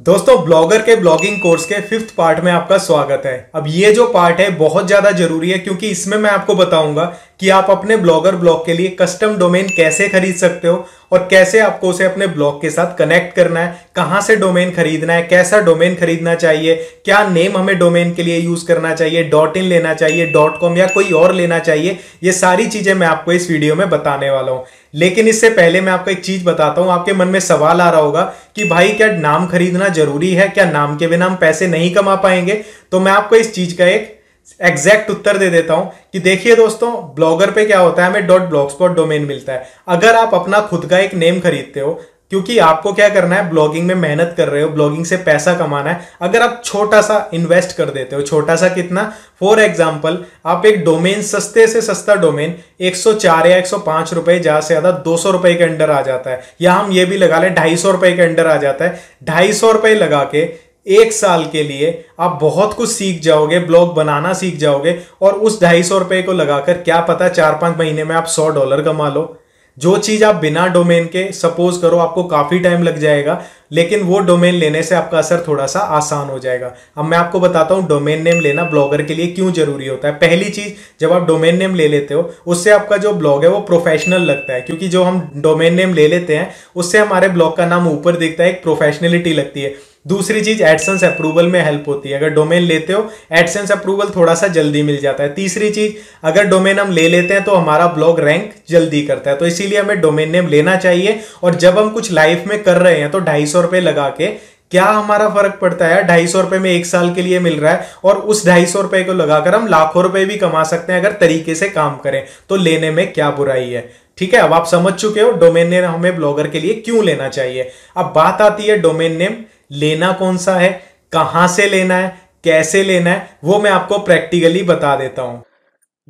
दोस्तों ब्लॉगर के blogging course के फिफ्थ पार्ट में आपका स्वागत है अब ये जो पार्ट है बहुत ज़्यादा जरूरी है क्योंकि इसमें मैं आपको बताऊंगा कि आप अपने ब्लॉगर ब्लॉग के लिए कस्टम डोमेन कैसे खरीद सकते हो और कैसे आपको उसे अपने ब्लॉग के साथ कनेक्ट करना है कहां से डोमेन खरीदना है कैसा डोमेन खरीदना चाहिए क्या नेम हमें डोमेन के लिए यूज करना चाहिए डॉट इन लेना चाहिए डॉट कॉम या कोई और लेना चाहिए ये सारी चीजें मैं आपको इस वीडियो में बताने वाला हूं लेकिन इससे पहले मैं आपको एक चीज बताता हूं आपके मन में सवाल आ रहा होगा कि भाई क्या नाम खरीदना जरूरी है क्या नाम के बिना हम पैसे नहीं कमा पाएंगे तो मैं आपको इस चीज का एक एग्जैक्ट उत्तर दे देता हूं कि देखिए दोस्तों ब्लॉगर पे क्या होता है हमें डॉट स्पॉट डोमेन मिलता है अगर आप अपना खुद का एक नेम खरीदते हो क्योंकि आपको क्या करना है ब्लॉगिंग में मेहनत कर रहे हो ब्लॉगिंग से पैसा कमाना है अगर आप छोटा सा इन्वेस्ट कर देते हो छोटा सा कितना फॉर एग्जाम्पल आप एक डोमेन सस्ते से सस्ता डोमेन 104 या 105 रुपए ज़्यादा से ज़्यादा दो सौ रुपए के अंडर आ जाता है या हम ये भी लगा लें ढाई सौ रुपए के अंडर आ जाता है ढाई सौ रुपए लगा के एक साल के लिए आप बहुत कुछ सीख जाओगे ब्लॉग बनाना सीख जाओगे और उस ढाई सौ रुपये को लगाकर क्या पता चार पाँच महीने में आप सौ डॉलर कमा लो जो चीज़ आप बिना डोमेन के सपोज करो आपको काफ़ी टाइम लग जाएगा लेकिन वो डोमेन लेने से आपका असर थोड़ा सा आसान हो जाएगा अब मैं आपको बताता हूँ डोमेन नेम लेना ब्लॉगर के लिए क्यों ज़रूरी होता है पहली चीज़ जब आप डोमेन नेम ले लेते हो उससे आपका जो ब्लॉग है वो प्रोफेशनल लगता है क्योंकि जो हम डोमेन नेम ले लेते हैं उससे हमारे ब्लॉग का नाम ऊपर दिखता है एक प्रोफेशनलिटी लगती है दूसरी चीज एडसेंस अप्रूवल में हेल्प होती है अगर डोमेन लेते हो एडसेंस अप्रूवल थोड़ा सा जल्दी मिल जाता है तीसरी चीज अगर डोमेन हम ले लेते हैं तो हमारा ब्लॉग रैंक जल्दी करता है तो इसीलिए हमें डोमेन नेम लेना चाहिए और जब हम कुछ लाइफ में कर रहे हैं तो ढाई सौ रुपये लगा के क्या हमारा फर्क पड़ता है ढाई सौ रुपए में एक साल के लिए मिल रहा है और उस ढाई सौ रुपए को लगाकर हम लाखों रुपए भी कमा सकते हैं अगर तरीके से काम करें तो लेने में क्या बुराई है ठीक है अब आप समझ चुके हो डोमेन नेम हमें ब्लॉगर के लिए क्यों लेना चाहिए अब बात आती है डोमेन नेम लेना कौन सा है कहां से लेना है कैसे लेना है वो मैं आपको प्रैक्टिकली बता देता हूं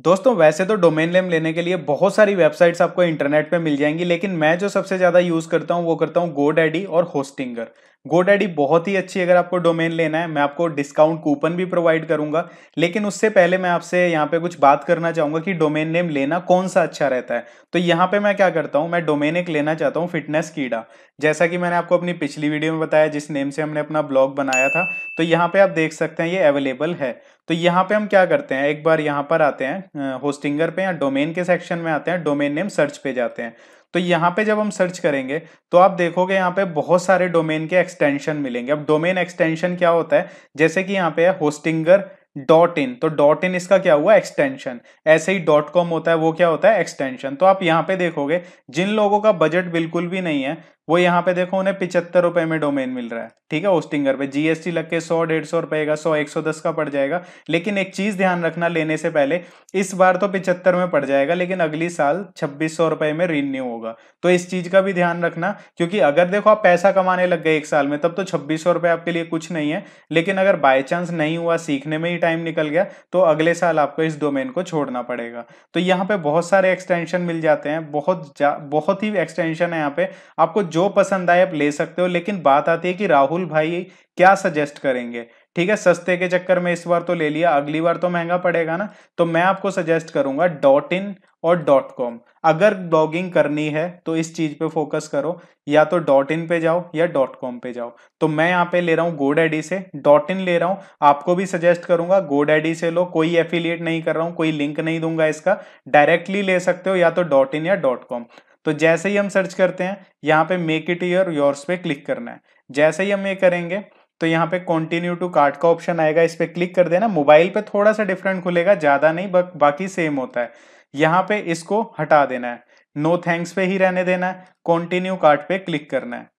दोस्तों वैसे तो डोमेन नेम लेने के लिए बहुत सारी वेबसाइट्स आपको इंटरनेट पे मिल जाएंगी लेकिन मैं जो सबसे ज़्यादा यूज़ करता हूँ वो करता हूँ गोडैडी और होस्टिंगर गोडैडी बहुत ही अच्छी अगर आपको डोमेन लेना है मैं आपको डिस्काउंट कूपन भी प्रोवाइड करूंगा लेकिन उससे पहले मैं आपसे यहाँ पे कुछ बात करना चाहूंगा कि डोमेन नेम लेना कौन सा अच्छा रहता है तो यहाँ पे मैं क्या करता हूँ मैं डोमेन एक लेना चाहता हूँ फिटनेस कीड़ा जैसा कि मैंने आपको अपनी पिछली वीडियो में बताया जिस नेम से हमने अपना ब्लॉग बनाया था तो यहाँ पे आप देख सकते हैं ये अवेलेबल है तो यहाँ पे हम क्या करते हैं एक बार यहाँ पर आते हैं होस्टिंगर पे या डोमेन के सेक्शन में आते हैं डोमेन नेम सर्च पे जाते हैं तो यहाँ पे जब हम सर्च करेंगे तो आप देखोगे यहाँ पे बहुत सारे डोमेन के एक्सटेंशन मिलेंगे अब डोमेन एक्सटेंशन क्या होता है जैसे कि यहाँ पे है होस्टिंगर डॉट इन तो डॉट इन इसका क्या हुआ एक्सटेंशन ऐसे ही डॉट कॉम होता है वो क्या होता है एक्सटेंशन तो आप यहाँ पे देखोगे जिन लोगों का बजट बिल्कुल भी नहीं है वो यहाँ पे देखो उन्हें पिछहत्तर रुपए में डोमेन मिल रहा है ठीक है होस्टिंग पे जीएसटी लग के सौ डेढ़ सौ रुपए का सौ एक सौ दस का पड़ जाएगा लेकिन एक चीज ध्यान रखना लेने से पहले इस बार तो पिछहत्तर में पड़ जाएगा लेकिन अगली साल छब्बीस सौ रुपए में रिन्यू होगा तो इस चीज का भी ध्यान रखना क्योंकि अगर देखो आप पैसा कमाने लग गए एक साल में तब तो छब्बीस सौ रुपए आपके लिए कुछ नहीं है लेकिन अगर बाय चांस नहीं हुआ सीखने में ही टाइम निकल गया तो अगले साल आपको इस डोमेन को छोड़ना पड़ेगा तो यहाँ पे बहुत सारे एक्सटेंशन मिल जाते हैं बहुत बहुत ही एक्सटेंशन है यहाँ पे आपको जो पसंद आए आप ले सकते हो लेकिन बात आती है कि राहुल भाई क्या सजेस्ट करेंगे ठीक है सस्ते के चक्कर में इस बार तो ले लिया अगली बार तो महंगा पड़ेगा ना तो मैं आपको सजेस्ट करूंगा डॉट इन और डॉट कॉम अगर ब्लॉगिंग करनी है तो इस चीज पे फोकस करो या तो डॉट इन पे जाओ या डॉट कॉम पे जाओ तो मैं यहाँ पे ले रहा हूँ गोड एडी से डॉट इन ले रहा हूँ आपको भी सजेस्ट करूंगा गोड एडी से लो कोई एफिलिएट नहीं कर रहा हूँ कोई लिंक नहीं दूंगा इसका डायरेक्टली ले सकते हो या तो डॉट इन या डॉट कॉम तो जैसे ही हम सर्च करते हैं यहाँ पे मेक इट योर योर्स पे क्लिक करना है जैसे ही हम ये करेंगे तो यहाँ पे कंटिन्यू टू कार्ट का ऑप्शन आएगा इस पर क्लिक कर देना मोबाइल पे थोड़ा सा डिफरेंट खुलेगा ज़्यादा नहीं बक, बाकी सेम होता है यहाँ पे इसको हटा देना है नो no थैंक्स पे ही रहने देना है कॉन्टिन्यू कार्ट पे क्लिक करना है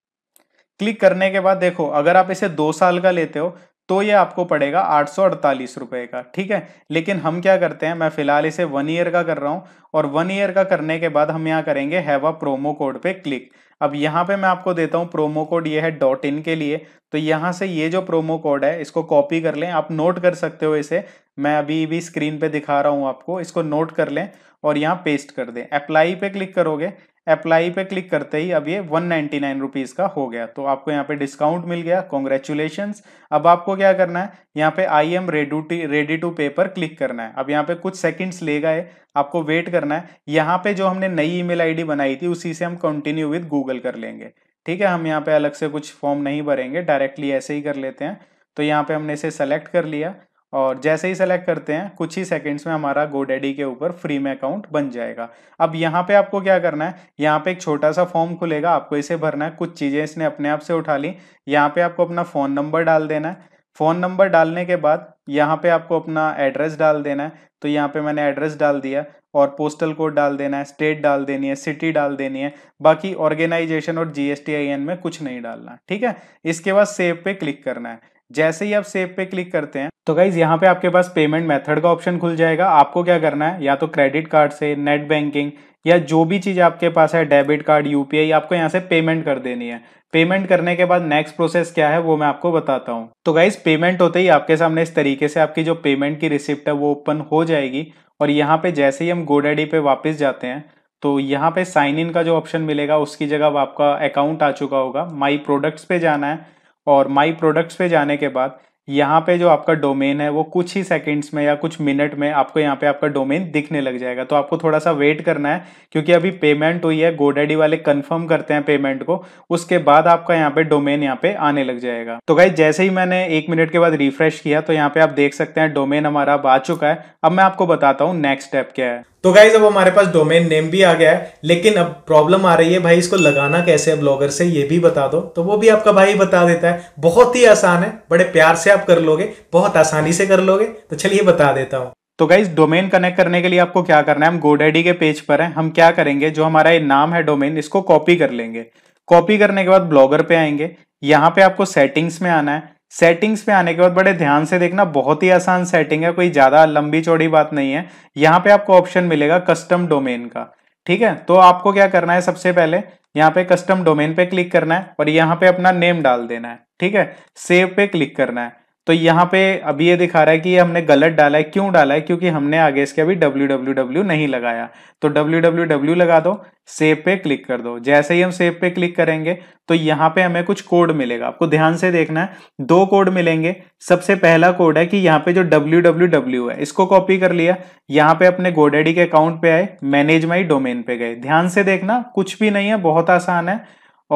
क्लिक करने के बाद देखो अगर आप इसे दो साल का लेते हो तो ये आपको पड़ेगा आठ सौ अड़तालीस का ठीक है लेकिन हम क्या करते हैं मैं फिलहाल इसे वन ईयर का कर रहा हूँ और वन ईयर का करने के बाद हम यहाँ करेंगे हैव अ प्रोमो कोड पे क्लिक अब यहाँ पे मैं आपको देता हूँ प्रोमो कोड ये है डॉट इन के लिए तो यहाँ से ये जो प्रोमो कोड है इसको कॉपी कर लें आप नोट कर सकते हो इसे मैं अभी भी स्क्रीन पर दिखा रहा हूँ आपको इसको नोट कर लें और यहाँ पेस्ट कर दें अप्लाई पे क्लिक करोगे अप्लाई पे क्लिक करते ही अब ये वन नाइन्टी नाइन रुपीज़ का हो गया तो आपको यहाँ पे डिस्काउंट मिल गया कॉन्ग्रेचुलेशन अब आपको क्या करना है यहाँ पे आई एम रेडू रेडी टू पे पर क्लिक करना है अब यहाँ पे कुछ सेकंड्स लेगा है आपको वेट करना है यहाँ पे जो हमने नई ईमेल आईडी बनाई थी उसी से हम कंटिन्यू विद गूगल कर लेंगे ठीक है हम यहाँ पे अलग से कुछ फॉर्म नहीं भरेंगे डायरेक्टली ऐसे ही कर लेते हैं तो यहाँ पे हमने इसे सेलेक्ट कर लिया और जैसे ही सेलेक्ट करते हैं कुछ ही सेकंड्स में हमारा गोडेडी के ऊपर फ्री में अकाउंट बन जाएगा अब यहाँ पे आपको क्या करना है यहाँ पे एक छोटा सा फॉर्म खुलेगा आपको इसे भरना है कुछ चीज़ें इसने अपने आप से उठा ली यहाँ पे आपको अपना फ़ोन नंबर डाल देना है फ़ोन नंबर डालने के बाद यहाँ पे आपको अपना एड्रेस डाल देना है तो यहाँ पे मैंने एड्रेस डाल दिया और पोस्टल कोड डाल देना है स्टेट डाल देनी है सिटी डाल देनी है बाकी ऑर्गेनाइजेशन और जी एस में कुछ नहीं डालना ठीक है इसके बाद सेव पे क्लिक करना है जैसे ही आप सेव पे क्लिक करते हैं तो गाइज यहाँ पे आपके पास पेमेंट मेथड का ऑप्शन खुल जाएगा आपको क्या करना है या तो क्रेडिट कार्ड से नेट बैंकिंग या जो भी चीज़ आपके पास है डेबिट कार्ड यूपीआई आपको यहाँ से पेमेंट कर देनी है पेमेंट करने के बाद नेक्स्ट प्रोसेस क्या है वो मैं आपको बताता हूँ तो गाइज पेमेंट होते ही आपके सामने इस तरीके से आपकी जो पेमेंट की रिसिप्ट है वो ओपन हो जाएगी और यहाँ पे जैसे ही हम गोडेडी पे वापिस जाते हैं तो यहाँ पे साइन इन का जो ऑप्शन मिलेगा उसकी जगह आपका अकाउंट आ चुका होगा माई प्रोडक्ट्स पे जाना है और माई प्रोडक्ट्स पे जाने के बाद यहाँ पे जो आपका डोमेन है वो कुछ ही सेकंड्स में या कुछ मिनट में आपको यहाँ पे आपका डोमेन दिखने लग जाएगा तो आपको थोड़ा सा वेट करना है क्योंकि अभी पेमेंट हुई है गोडेडी वाले कंफर्म करते हैं पेमेंट को उसके बाद आपका यहाँ पे डोमेन यहाँ पे आने लग जाएगा तो भाई जैसे ही मैंने एक मिनट के बाद रिफ्रेश किया तो यहाँ पे आप देख सकते हैं डोमेन हमारा अब आ चुका है अब मैं आपको बताता हूँ नेक्स्ट स्टेप क्या है तो गाइज अब हमारे पास डोमेन नेम भी आ गया है लेकिन अब प्रॉब्लम आ रही है भाई इसको लगाना कैसे है ब्लॉगर से ये भी बता दो तो वो भी आपका भाई बता देता है बहुत ही आसान है बड़े प्यार से आप कर लोगे बहुत आसानी से कर लोगे तो चलिए बता देता हूँ तो गाइज डोमेन कनेक्ट करने के लिए आपको क्या करना है हम गोडेडी के पेज पर हैं हम क्या करेंगे जो हमारा ये नाम है डोमेन इसको कॉपी कर लेंगे कॉपी करने के बाद ब्लॉगर पे आएंगे यहाँ पे आपको सेटिंग्स में आना है सेटिंग्स पे आने के बाद बड़े ध्यान से देखना बहुत ही आसान सेटिंग है कोई ज़्यादा लंबी चौड़ी बात नहीं है यहाँ पे आपको ऑप्शन मिलेगा कस्टम डोमेन का ठीक है तो आपको क्या करना है सबसे पहले यहाँ पे कस्टम डोमेन पे क्लिक करना है और यहाँ पे अपना नेम डाल देना है ठीक है सेव पे क्लिक करना है तो यहाँ पे अभी ये दिखा रहा है कि ये हमने गलत डाला है क्यों डाला है क्योंकि हमने आगे इसके अभी www नहीं लगाया तो www लगा दो सेव पे क्लिक कर दो जैसे ही हम सेव पे क्लिक करेंगे तो यहाँ पे हमें कुछ कोड मिलेगा आपको ध्यान से देखना है दो कोड मिलेंगे सबसे पहला कोड है कि यहाँ पे जो www है इसको कॉपी कर लिया यहाँ पे अपने गोडेडी के अकाउंट पे आए मैनेज माई डोमेन पे गए ध्यान से देखना कुछ भी नहीं है बहुत आसान है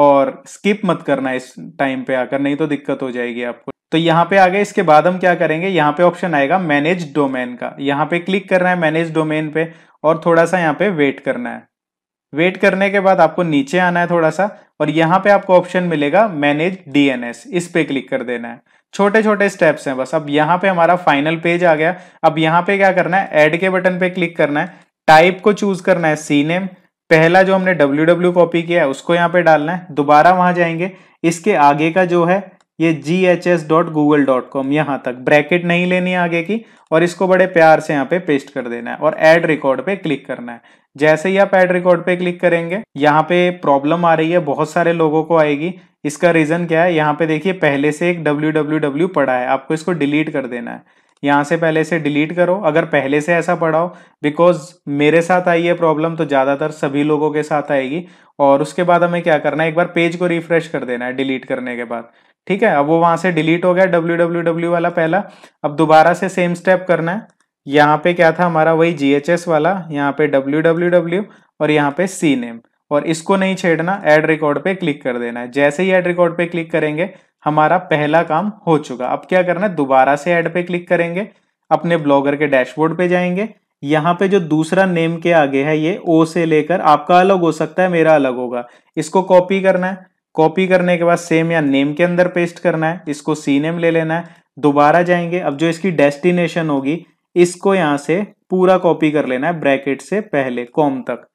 और स्किप मत करना इस टाइम पे आकर नहीं तो दिक्कत हो जाएगी आपको तो यहां पे आ गए इसके बाद हम क्या करेंगे यहाँ पे ऑप्शन आएगा मैनेज डोमेन का यहाँ पे क्लिक करना है मैनेज डोमेन पे और थोड़ा सा यहाँ पे वेट करना है वेट करने के बाद आपको नीचे आना है थोड़ा सा और यहाँ पे आपको ऑप्शन मिलेगा मैनेज डीएनएस इस पे क्लिक कर देना है छोटे छोटे स्टेप्स हैं बस अब यहां पे हमारा फाइनल पेज आ गया अब यहां पे क्या करना है एड के बटन पे क्लिक करना है टाइप को चूज करना है सी नेम पहला जो हमने डब्ल्यू डब्ल्यू कॉपी किया है उसको यहाँ पे डालना है दोबारा वहां जाएंगे इसके आगे का जो है ये G H S dot Google dot com यहाँ तक ब्रैकेट नहीं लेनी आगे की और इसको बड़े प्यार से यहाँ पे पेस्ट कर देना है और ऐड रिकॉर्ड पे क्लिक करना है जैसे ही आप ऐड रिकॉर्ड पे क्लिक करेंगे यहाँ पे प्रॉब्लम आ रही है बहुत सारे लोगों को आएगी इसका रीज़न क्या है यहाँ पे देखिए पहले से एक डब्ल्यू डब्ल्यू डब्ल्यू पड़ा है आपको इसको डिलीट कर देना है यहाँ से पहले से डिलीट करो अगर पहले से ऐसा पड़ा हो बिकॉज मेरे साथ आई है प्रॉब्लम तो ज़्यादातर सभी लोगों के साथ आएगी और उसके बाद हमें क्या करना है एक बार पेज को रिफ्रेश कर देना है डिलीट करने के बाद ठीक है अब वो वहां से डिलीट हो गया डब्ल्यू डब्ल्यू डब्ल्यू वाला पहला अब दोबारा से सेम स्टेप करना है यहाँ पे क्या था हमारा वही जीएचएस वाला यहाँ पे डब्ल्यू डब्ल्यू डब्ल्यू और यहाँ पे सी नेम और इसको नहीं छेड़ना एड रिकॉर्ड पे क्लिक कर देना है जैसे ही एड रिकॉर्ड पे क्लिक करेंगे हमारा पहला काम हो चुका अब क्या करना है दोबारा से एड पे क्लिक करेंगे अपने ब्लॉगर के डैशबोर्ड पे जाएंगे यहाँ पे जो दूसरा नेम के आगे है ये ओ से लेकर आपका अलग हो सकता है मेरा अलग होगा इसको कॉपी करना है कॉपी करने के बाद सेम या नेम के अंदर पेस्ट करना है इसको सी नेम ले लेना है दोबारा जाएंगे अब जो इसकी डेस्टिनेशन होगी इसको यहाँ से पूरा कॉपी कर लेना है ब्रैकेट से पहले कॉम तक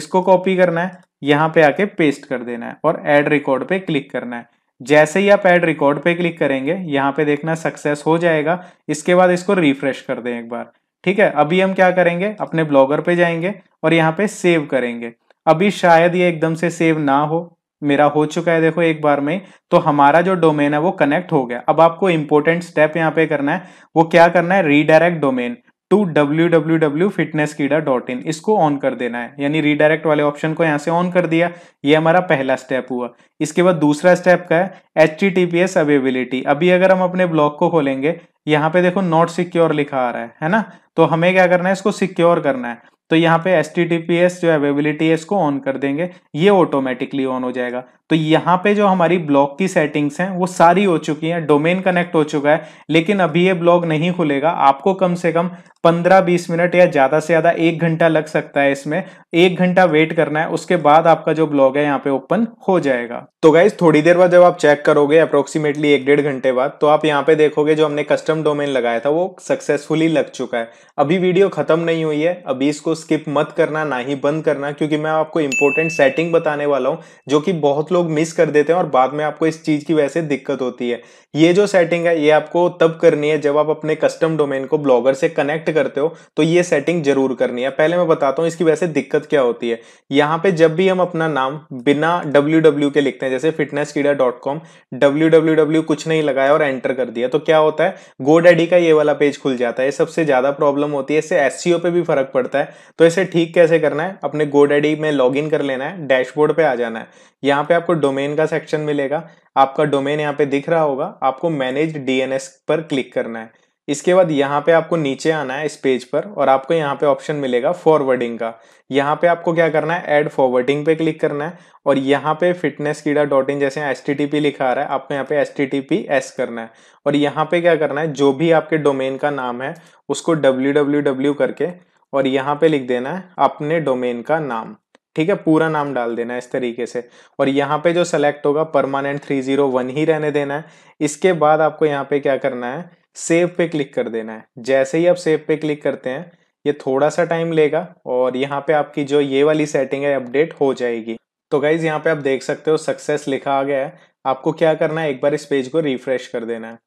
इसको कॉपी करना है यहाँ पे आके पेस्ट कर देना है और एड रिकॉर्ड पे क्लिक करना है जैसे ही आप एड रिकॉर्ड पे क्लिक करेंगे यहाँ पे देखना सक्सेस हो जाएगा इसके बाद इसको रिफ्रेश कर दें एक बार ठीक है अभी हम क्या करेंगे अपने ब्लॉगर पे जाएंगे और यहाँ पे सेव करेंगे अभी शायद ये एकदम से सेव ना हो मेरा हो चुका है देखो एक बार में तो हमारा जो डोमेन है वो कनेक्ट हो गया अब आपको इंपॉर्टेंट स्टेप यहाँ पे करना है वो क्या करना है redirect domain to W W W fitness कीडा डॉट इन इसको ऑन कर देना है यानी रीडायरेक्ट वाले ऑप्शन को यहाँ से ऑन कर दिया ये हमारा पहला स्टेप हुआ इसके बाद दूसरा स्टेप का है H T T P S availability अभी अगर हम अपने ब्लॉग को खोलेंगे यहाँ पे देखो नॉट सिक्योर लिखा आ रहा है है ना तो हमें क्या करना है इसको सिक्योर करना है तो यहाँ पे S T T P S जो अवेबिलिटी है इसको ऑन कर देंगे ये ऑटोमेटिकली ऑन हो जाएगा तो यहाँ पे जो हमारी ब्लॉक की सेटिंग्स हैं वो सारी हो चुकी हैं डोमेन कनेक्ट हो चुका है लेकिन अभी ये ब्लॉग नहीं खुलेगा आपको कम से कम 15-20 मिनट या ज़्यादा से ज़्यादा एक घंटा लग सकता है इसमें एक घंटा वेट करना है उसके बाद आपका जो ब्लॉग है यहाँ पे ओपन हो जाएगा तो गाइज थोड़ी देर बाद जब आप चेक करोगे अप्रोक्सीमेटली एक डेढ़ घंटे बाद तो आप यहाँ पे देखोगे जो हमने कस्टम डोमेन लगाया था वो सक्सेसफुली लग चुका है अभी वीडियो खत्म नहीं हुई है अभी इसको स्किप मत करना ना ही बंद करना क्योंकि मैं आपको इंपॉर्टेंट सेटिंग बताने वाला हूँ जो कि बहुत लोग मिस कर देते हैं और बाद में आपको इस चीज़ की वैसे दिक्कत होती है ये जो सेटिंग है ये आपको तब करनी है जब आप अपने कस्टम डोमेन को ब्लॉगर से कनेक्ट करते हो तो ये सेटिंग जरूर करनी है पहले मैं बताता हूँ इसकी वैसे दिक्कत क्या होती है यहाँ पे जब भी हम अपना नाम बिना डब्ल्यू के लिखते हैं हैं जैसे फिटनेस कीड़ा dot com W W W कुछ नहीं लगाया और एंटर कर दिया तो क्या होता है गो डैडी का ये वाला पेज खुल जाता है ये सबसे ज़्यादा प्रॉब्लम होती है इससे एस सी e पे भी फर्क पड़ता है तो इसे ठीक कैसे करना है अपने गो डैडी में लॉग कर लेना है डैशबोर्ड पर आ जाना है यहाँ पे आपको डोमेन का सेक्शन मिलेगा आपका डोमेन यहाँ पे दिख रहा होगा आपको मैनेज डीएनएस पर क्लिक करना है इसके बाद यहाँ पे आपको नीचे आना है इस पेज पर और आपको यहाँ पे ऑप्शन मिलेगा फॉरवर्डिंग का यहाँ पे आपको क्या करना है ऐड फॉरवर्डिंग पे क्लिक करना है और यहाँ पे फिटनेस कीड़ा डॉट इन जैसे एस टी टी पी लिखा आ रहा है आपको यहाँ पे S T T P S करना है और यहाँ पे क्या करना है जो भी आपके डोमेन का नाम है उसको डब्ल्यू डब्ल्यू डब्ल्यू करके और यहाँ पे लिख देना है अपने डोमेन का नाम ठीक है पूरा नाम डाल देना है इस तरीके से और यहाँ पे जो सेलेक्ट होगा परमानेंट थ्री जीरो वन ही रहने देना है इसके बाद आपको यहाँ पे क्या करना है सेव पे क्लिक कर देना है जैसे ही आप सेव पे क्लिक करते हैं ये थोड़ा सा टाइम लेगा और यहाँ पे आपकी जो ये वाली सेटिंग है अपडेट हो जाएगी तो गाइज यहाँ पे आप देख सकते हो सक्सेस लिखा आ गया है आपको क्या करना है एक बार इस पेज को रिफ्रेश कर देना है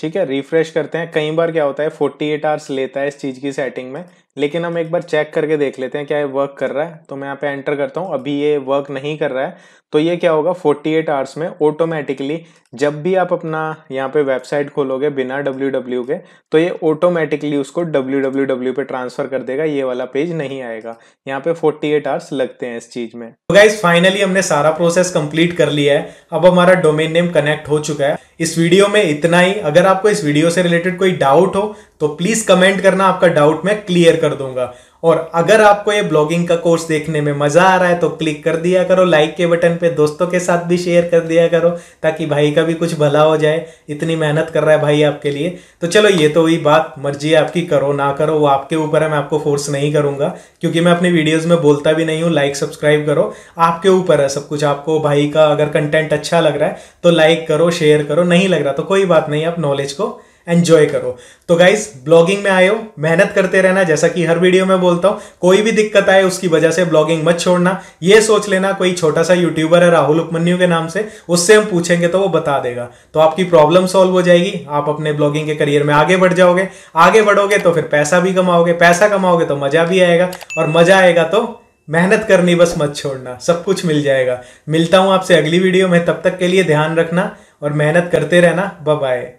ठीक है रिफ्रेश करते हैं कई बार क्या होता है 48 एट आवर्स लेता है इस चीज़ की सेटिंग में लेकिन हम एक बार चेक करके देख लेते हैं क्या ये वर्क कर रहा है तो मैं यहाँ पे एंटर करता हूँ अभी ये वर्क नहीं कर रहा है तो ये क्या होगा 48 आवर्स में ऑटोमेटिकली जब भी आप अपना यहाँ पे वेबसाइट खोलोगे बिना डब्ल्यू के तो ये ऑटोमेटिकली उसको डब्ल्यू पे ट्रांसफर कर देगा ये वाला पेज नहीं आएगा यहाँ पे 48 आवर्स लगते हैं इस चीज में तो गाइज फाइनली हमने सारा प्रोसेस कंप्लीट कर लिया है अब हमारा डोमेन नेम कनेक्ट हो चुका है इस वीडियो में इतना ही अगर आपको इस वीडियो से रिलेटेड कोई डाउट हो तो प्लीज कमेंट करना आपका डाउट मैं क्लियर कर दूंगा और अगर आपको ये ब्लॉगिंग का कोर्स देखने में मज़ा आ रहा है तो क्लिक कर दिया करो लाइक के बटन पे दोस्तों के साथ भी शेयर कर दिया करो ताकि भाई का भी कुछ भला हो जाए इतनी मेहनत कर रहा है भाई आपके लिए तो चलो ये तो हुई बात मर्जी है आपकी करो ना करो वो आपके ऊपर है मैं आपको फोर्स नहीं करूंगा क्योंकि मैं अपनी वीडियोज़ में बोलता भी नहीं हूँ लाइक सब्सक्राइब करो आपके ऊपर है सब कुछ आपको भाई का अगर कंटेंट अच्छा लग रहा है तो लाइक करो शेयर करो नहीं लग रहा तो कोई बात नहीं आप नॉलेज को एंजॉय करो तो गाइज ब्लॉगिंग में आयो मेहनत करते रहना जैसा कि हर वीडियो में बोलता हूं कोई भी दिक्कत आए उसकी वजह से ब्लॉगिंग मत छोड़ना ये सोच लेना कोई छोटा सा यूट्यूबर है राहुल उपमन्यू के नाम से उससे हम पूछेंगे तो वो बता देगा तो आपकी प्रॉब्लम सॉल्व हो जाएगी आप अपने ब्लॉगिंग के करियर में आगे बढ़ जाओगे आगे बढ़ोगे तो फिर पैसा भी कमाओगे पैसा कमाओगे तो मजा भी आएगा और मजा आएगा तो मेहनत करनी बस मत छोड़ना सब कुछ मिल जाएगा मिलता हूं आपसे अगली वीडियो में तब तक के लिए ध्यान रखना और मेहनत करते रहना बाय